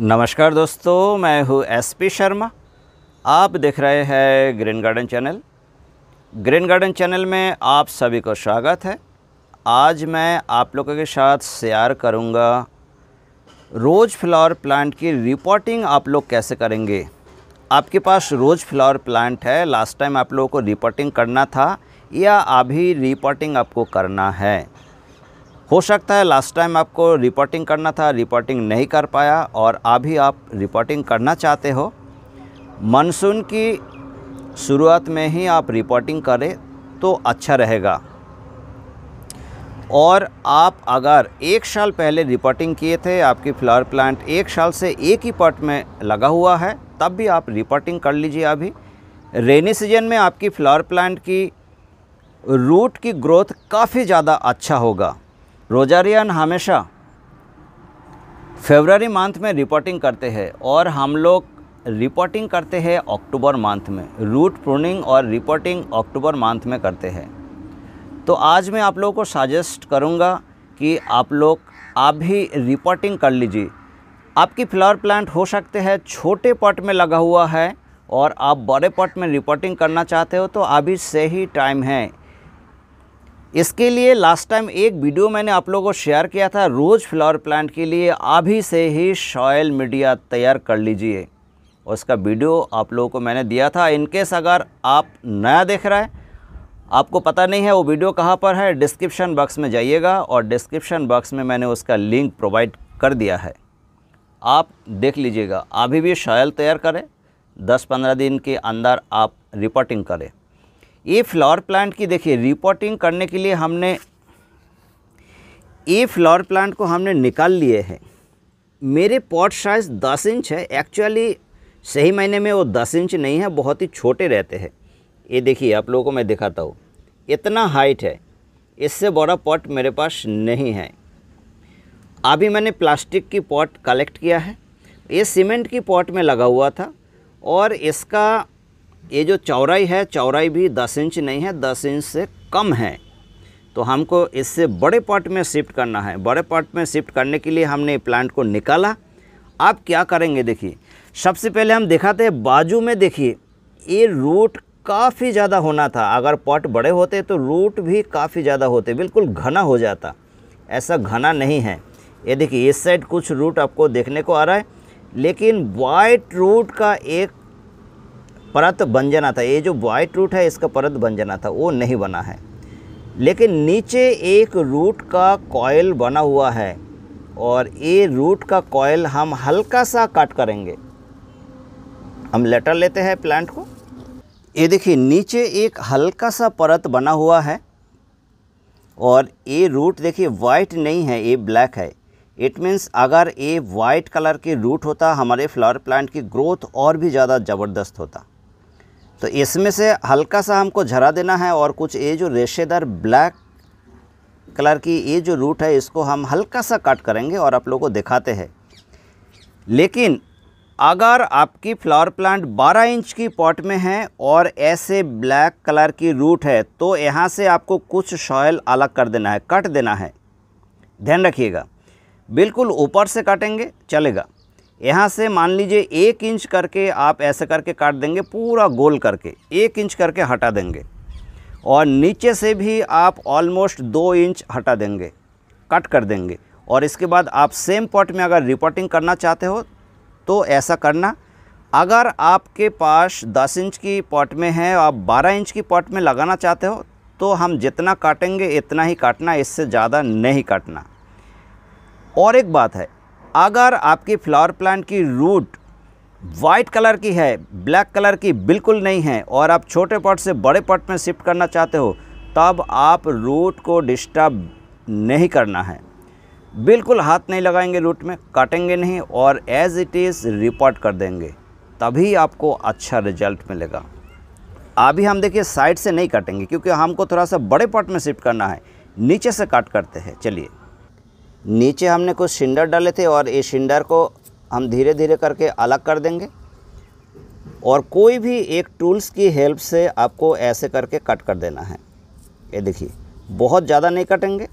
नमस्कार दोस्तों मैं हूँ एसपी शर्मा आप देख रहे हैं green garden channel green garden channel में आप सभी को स्वागत है आज मैं आप लोगों के साथ शेयर करूँगा रोज़ फ्लावर प्लांट की रिपोर्टिंग आप लोग कैसे करेंगे आपके पास रोज़ फ्लावर प्लांट है लास्ट टाइम आप लोगों को रिपोर्टिंग करना था या अभी रिपोर्टिंग आपको करना है हो सकता है लास्ट टाइम आपको रिपोर्टिंग करना था रिपोर्टिंग नहीं कर पाया और अभी आप रिपोर्टिंग करना चाहते हो मानसून की शुरुआत में ही आप रिपोर्टिंग करें तो अच्छा रहेगा और आप अगर एक साल पहले रिपोर्टिंग किए थे आपकी फ्लावर प्लांट एक साल से एक ही पॉट में लगा हुआ है तब भी आप रिपोर्टिंग कर लीजिए अभी रेनी सीजन में आपकी फ्लावर प्लांट की रूट की ग्रोथ काफ़ी ज़्यादा अच्छा होगा रोजारियन हमेशा फेबररी मंथ में रिपोर्टिंग करते हैं और हम लोग रिपोर्टिंग करते हैं अक्टूबर मंथ में रूट प्रूनिंग और रिपोर्टिंग अक्टूबर मंथ में करते हैं तो आज मैं आप लोगों को सजेस्ट करूंगा कि आप लोग आप भी रिपोर्टिंग कर लीजिए आपकी फ्लावर प्लांट हो सकते हैं छोटे पॉट में लगा हुआ है और आप बड़े पॉट में रिपोर्टिंग करना चाहते हो तो अभी सही टाइम है इसके लिए लास्ट टाइम एक वीडियो मैंने आप लोगों को शेयर किया था रोज़ फ्लावर प्लांट के लिए अभी से ही सॉयल मीडिया तैयार कर लीजिए उसका वीडियो आप लोगों को मैंने दिया था इनकेस अगर आप नया देख रहा है आपको पता नहीं है वो वीडियो कहाँ पर है डिस्क्रिप्शन बॉक्स में जाइएगा और डिस्क्रिप्शन बॉक्स में मैंने उसका लिंक प्रोवाइड कर दिया है आप देख लीजिएगा अभी भी शॉयल तैयार करें 10-15 दिन के अंदर आप रिपोर्टिंग करें ये फ्लावर प्लांट की देखिए रिपोर्टिंग करने के लिए हमने ये फ्लावर प्लांट को हमने निकाल लिए हैं मेरे पॉट साइज़ दस इंच है एक्चुअली सही महीने में वो दस इंच नहीं है बहुत ही छोटे रहते हैं ये देखिए आप लोगों को मैं दिखाता हूँ इतना हाइट है इससे बड़ा पॉट मेरे पास नहीं है अभी मैंने प्लास्टिक की पॉट कलेक्ट किया है ये सीमेंट की पॉट में लगा हुआ था और इसका ये जो चौराई है चौड़ाई भी दस इंच नहीं है दस इंच से कम है तो हमको इससे बड़े पार्ट में शिफ्ट करना है बड़े पार्ट में शिफ्ट करने के लिए हमने प्लांट को निकाला आप क्या करेंगे देखिए सबसे पहले हम दिखाते हैं बाजू में देखिए ये रूट काफ़ी ज़्यादा होना था अगर पॉट बड़े होते तो रूट भी काफ़ी ज़्यादा होते बिल्कुल घना हो जाता ऐसा घना नहीं है ये देखिए इस साइड कुछ रूट आपको देखने को आ रहा है लेकिन वाइट रूट का एक परत बन जाना था ये जो वाइट रूट है इसका परत बन जाना था वो नहीं बना है लेकिन नीचे एक रूट का कॉयल बना हुआ है और ये रूट का कॉयल हम हल्का सा कट करेंगे हम लेटर लेते हैं प्लांट को ये देखिए नीचे एक हल्का सा परत बना हुआ है और ये रूट देखिए वाइट नहीं है ये ब्लैक है इट मीन्स अगर ये वाइट कलर के रूट होता हमारे फ्लावर प्लांट की ग्रोथ और भी ज़्यादा ज़बरदस्त होता तो इसमें से हल्का सा हमको झरा देना है और कुछ ये जो रेशेदार ब्लैक कलर की ये जो रूट है इसको हम हल्का सा कट करेंगे और आप लोगों को दिखाते हैं लेकिन अगर आपकी फ्लावर प्लांट 12 इंच की पॉट में है और ऐसे ब्लैक कलर की रूट है तो यहाँ से आपको कुछ शॉयल अलग कर देना है कट देना है ध्यान रखिएगा बिल्कुल ऊपर से काटेंगे चलेगा यहाँ से मान लीजिए एक इंच करके आप ऐसे करके काट देंगे पूरा गोल करके एक इंच करके हटा देंगे और नीचे से भी आप ऑलमोस्ट दो इंच हटा देंगे कट कर देंगे और इसके बाद आप सेम पॉट में अगर रिपोर्टिंग करना चाहते हो तो ऐसा करना अगर आपके पास 10 इंच की पॉट में है आप 12 इंच की पॉट में लगाना चाहते हो तो हम जितना काटेंगे इतना ही काटना इससे ज़्यादा नहीं काटना और एक बात है अगर आपकी फ्लावर प्लांट की रूट वाइट कलर की है ब्लैक कलर की बिल्कुल नहीं है और आप छोटे पॉट से बड़े पॉट में शिफ्ट करना चाहते हो तब आप रूट को डिस्टर्ब नहीं करना है बिल्कुल हाथ नहीं लगाएंगे रूट में काटेंगे नहीं और एज इट इज़ रिपोर्ट कर देंगे तभी आपको अच्छा रिजल्ट मिलेगा अभी हम देखिए साइड से नहीं काटेंगे क्योंकि हमको थोड़ा सा बड़े पॉट में शिफ्ट करना है नीचे से काट करते हैं चलिए नीचे हमने कुछ सिंडर डाले थे और ये सिंडर को हम धीरे धीरे करके अलग कर देंगे और कोई भी एक टूल्स की हेल्प से आपको ऐसे करके कट कर देना है ये देखिए बहुत ज़्यादा नहीं कटेंगे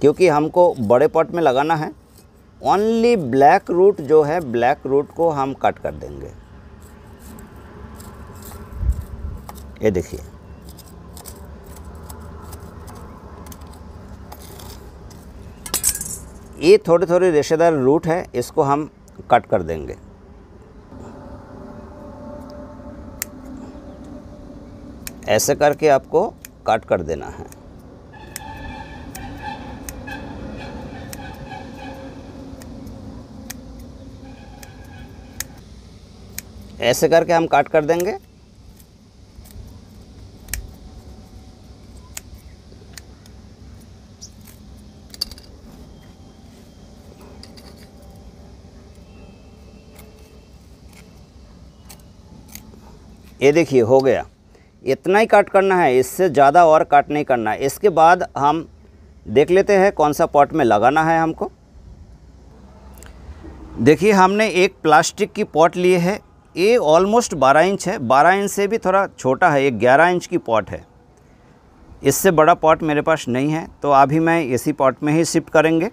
क्योंकि हमको बड़े पॉट में लगाना है ओनली ब्लैक रूट जो है ब्लैक रूट को हम कट कर देंगे ये देखिए ये थोड़े थोड़े रेशेदार रूट हैं इसको हम कट कर देंगे ऐसे करके आपको कट कर देना है ऐसे करके हम काट कर देंगे ये देखिए हो गया इतना ही काट करना है इससे ज़्यादा और काट नहीं करना है इसके बाद हम देख लेते हैं कौन सा पॉट में लगाना है हमको देखिए हमने एक प्लास्टिक की पॉट लिए है ये ऑलमोस्ट 12 इंच है 12 इंच से भी थोड़ा छोटा है ये 11 इंच की पॉट है इससे बड़ा पॉट मेरे पास नहीं है तो अभी मैं इसी पॉट में ही शिफ्ट करेंगे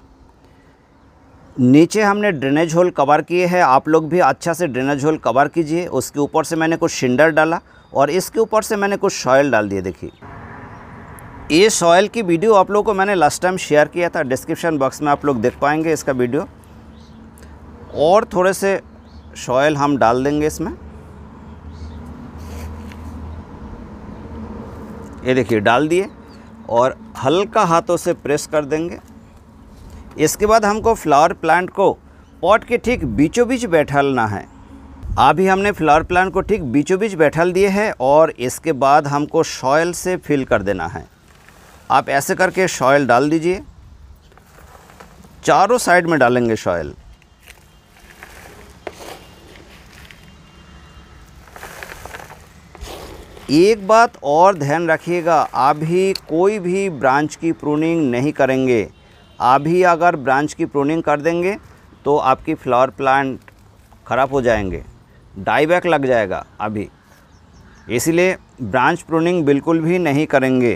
नीचे हमने ड्रेनेज होल कवर किए हैं आप लोग भी अच्छा से ड्रेनेज होल कवर कीजिए उसके ऊपर से मैंने कुछ शिंडर डाला और इसके ऊपर से मैंने कुछ सॉयल डाल दिए देखिए ये सॉयल की वीडियो आप लोगों को मैंने लास्ट टाइम शेयर किया था डिस्क्रिप्शन बॉक्स में आप लोग देख पाएंगे इसका वीडियो और थोड़े से सॉयल हम डाल देंगे इसमें ये देखिए डाल दिए और हल्का हाथों से प्रेस कर देंगे इसके बाद हमको फ्लावर प्लांट को पॉट के ठीक बीचों बीच बैठालना है अभी हमने फ्लावर प्लांट को ठीक बीचों बीच बैठाल दिए हैं और इसके बाद हमको सॉयल से फिल कर देना है आप ऐसे करके सॉयल डाल दीजिए चारों साइड में डालेंगे सॉयल एक बात और ध्यान रखिएगा अभी कोई भी ब्रांच की प्रूनिंग नहीं करेंगे आप ही अगर ब्रांच की प्रोनिंग कर देंगे तो आपकी फ्लावर प्लांट ख़राब हो जाएंगे डाईबैक लग जाएगा अभी इसलिए ब्रांच प्रोनिंग बिल्कुल भी नहीं करेंगे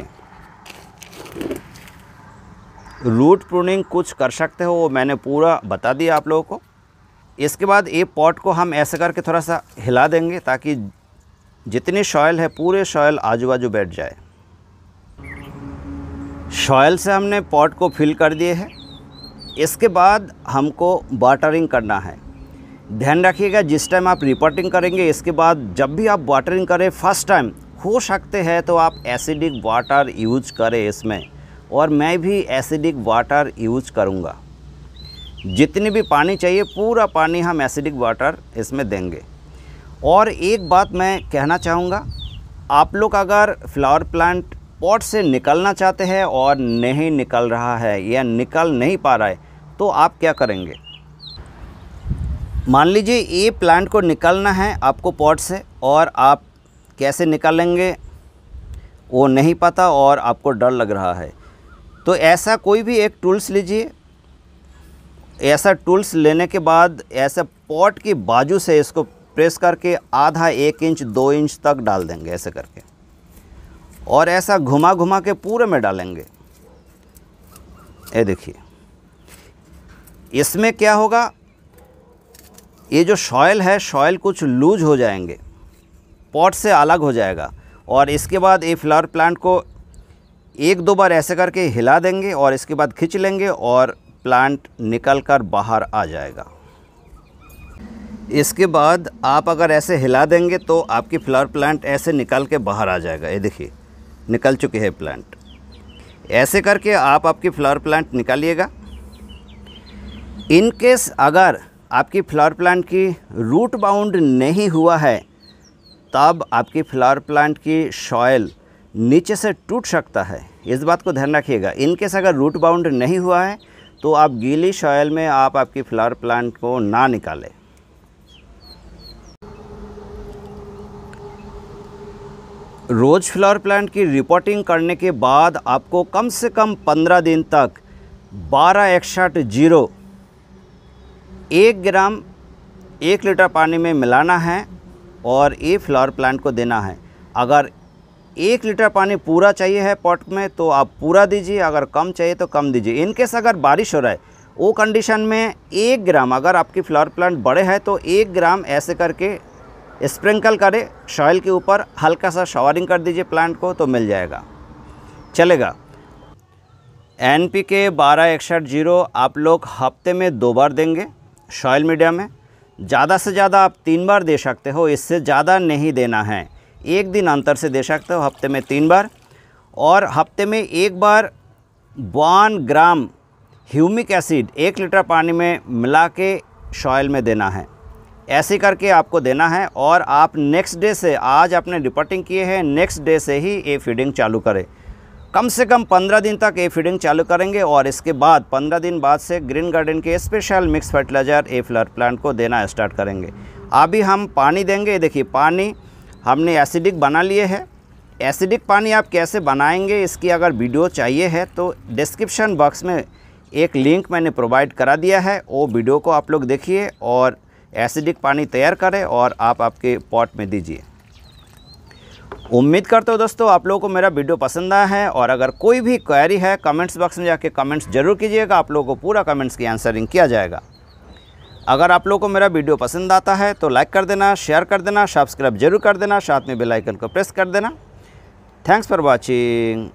रूट प्रूनिंग कुछ कर सकते हो वो मैंने पूरा बता दिया आप लोगों को इसके बाद ये पॉट को हम ऐसे करके थोड़ा सा हिला देंगे ताकि जितनी सॉयल है पूरे सॉयल आजू बाजू बैठ जाए शॉयल से हमने पॉट को फिल कर दिए है इसके बाद हमको वाटरिंग करना है ध्यान रखिएगा जिस टाइम आप रिपोर्टिंग करेंगे इसके बाद जब भी आप वाटरिंग करें फर्स्ट टाइम हो सकते हैं तो आप एसिडिक वाटर यूज करें इसमें और मैं भी एसिडिक वाटर यूज करूँगा जितनी भी पानी चाहिए पूरा पानी हम एसिडिक वाटर इसमें देंगे और एक बात मैं कहना चाहूँगा आप लोग अगर फ्लावर प्लांट स्पॉट से निकलना चाहते हैं और नहीं निकल रहा है या निकल नहीं पा रहा है तो आप क्या करेंगे मान लीजिए ये प्लांट को निकलना है आपको पॉट से और आप कैसे निकालेंगे वो नहीं पता और आपको डर लग रहा है तो ऐसा कोई भी एक टूल्स लीजिए ऐसा टूल्स लेने के बाद ऐसा पॉट की बाजू से इसको प्रेस करके आधा एक इंच दो इंच तक डाल देंगे ऐसे करके और ऐसा घुमा घुमा के पूरे में डालेंगे ये देखिए इसमें क्या होगा ये जो शॉयल है शॉयल कुछ लूज हो जाएंगे पॉट से अलग हो जाएगा और इसके बाद ये फ्लावर प्लांट को एक दो बार ऐसे करके हिला देंगे और इसके बाद खींच लेंगे और प्लांट निकल कर बाहर आ जाएगा इसके बाद आप अगर ऐसे हिला देंगे तो आपकी फ्लावर प्लांट ऐसे निकल के बाहर आ जाएगा ये देखिए निकल चुके हैं प्लांट ऐसे करके आप आपकी फ्लावर प्लांट निकालिएगा इनकेस अगर आपकी फ्लावर प्लांट की रूट बाउंड नहीं हुआ है तब आपकी फ्लावर प्लांट की शॉयल नीचे से टूट सकता है इस बात को ध्यान रखिएगा इनकेस अगर रूट बाउंड नहीं हुआ है तो आप गीली शॉयल में आप आपकी फ्लावर प्लांट को ना निकालें रोज़ फ्लावर प्लांट की रिपोर्टिंग करने के बाद आपको कम से कम पंद्रह दिन तक बारह एकसठ जीरो एक ग्राम एक लीटर पानी में मिलाना है और ये फ्लावर प्लांट को देना है अगर एक लीटर पानी पूरा चाहिए है पॉट में तो आप पूरा दीजिए अगर कम चाहिए तो कम दीजिए इनकेस अगर बारिश हो रहा है वो कंडीशन में एक ग्राम अगर आपकी फ्लावर प्लांट बड़े हैं तो एक ग्राम ऐसे करके स्प्रिंकल करें सॉइल के ऊपर हल्का सा शॉवरिंग कर दीजिए प्लांट को तो मिल जाएगा चलेगा एन पी के बारह इकसठ जीरो आप लोग हफ्ते में दो बार देंगे सॉयल मीडिया में ज़्यादा से ज़्यादा आप तीन बार दे सकते हो इससे ज़्यादा नहीं देना है एक दिन अंतर से दे सकते हो हफ्ते में तीन बार और हफ्ते में एक बार वन ग्राम ह्यूमिक एसिड एक लीटर पानी में मिला के सॉयल में देना है ऐसे करके आपको देना है और आप नेक्स्ट डे से आज आपने रिपोर्टिंग किए हैं नेक्स्ट डे से ही ए फीडिंग चालू करें कम से कम पंद्रह दिन तक ए फीडिंग चालू करेंगे और इसके बाद पंद्रह दिन बाद से ग्रीन गार्डन के special mix fertiliser a flower plant को देना स्टार्ट करेंगे अभी हम पानी देंगे देखिए पानी हमने एसिडिक बना लिए है एसिडिक पानी आप कैसे बनाएंगे इसकी अगर वीडियो चाहिए है तो डिस्क्रिप्शन बॉक्स में एक लिंक मैंने प्रोवाइड करा दिया है वो वीडियो को आप लोग देखिए और एसिडिक पानी तैयार करें और आप आपके पॉट में दीजिए उम्मीद करते हो दोस्तों आप लोगों को मेरा वीडियो पसंद आया है और अगर कोई भी क्वेरी है कमेंट्स बॉक्स में जाके कमेंट्स जरूर कीजिएगा आप लोगों को पूरा कमेंट्स की आंसरिंग किया जाएगा अगर आप लोगों को मेरा वीडियो पसंद आता है तो लाइक कर देना शेयर कर देना सब्सक्राइब जरूर कर देना साथ में बेलाइकन को प्रेस कर देना थैंक्स फॉर वॉचिंग